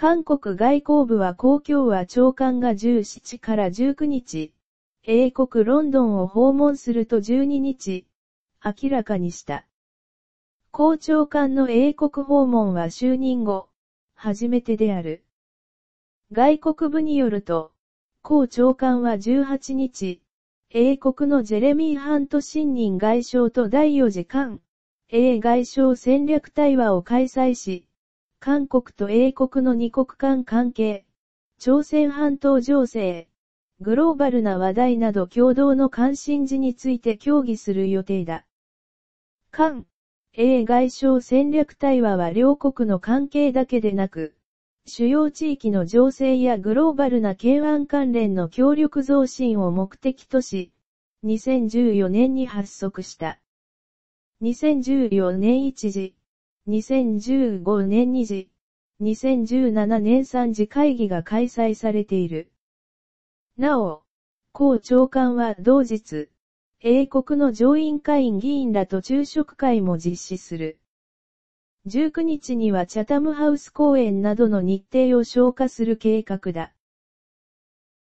韓国外交部は公共は長官が17から19日、英国ロンドンを訪問すると12日、明らかにした。公長官の英国訪問は就任後、初めてである。外国部によると、公長官は18日、英国のジェレミー・ハント新任外相と第4次官、英外相戦略対話を開催し、韓国と英国の二国間関係、朝鮮半島情勢、グローバルな話題など共同の関心事について協議する予定だ。韓、英外相戦略対話は両国の関係だけでなく、主要地域の情勢やグローバルな k 案関連の協力増進を目的とし、2014年に発足した。2014年一時、2015年2時、2017年3次会議が開催されている。なお、校長官は同日、英国の上院会員議員らと昼食会も実施する。19日にはチャタムハウス公演などの日程を消化する計画だ。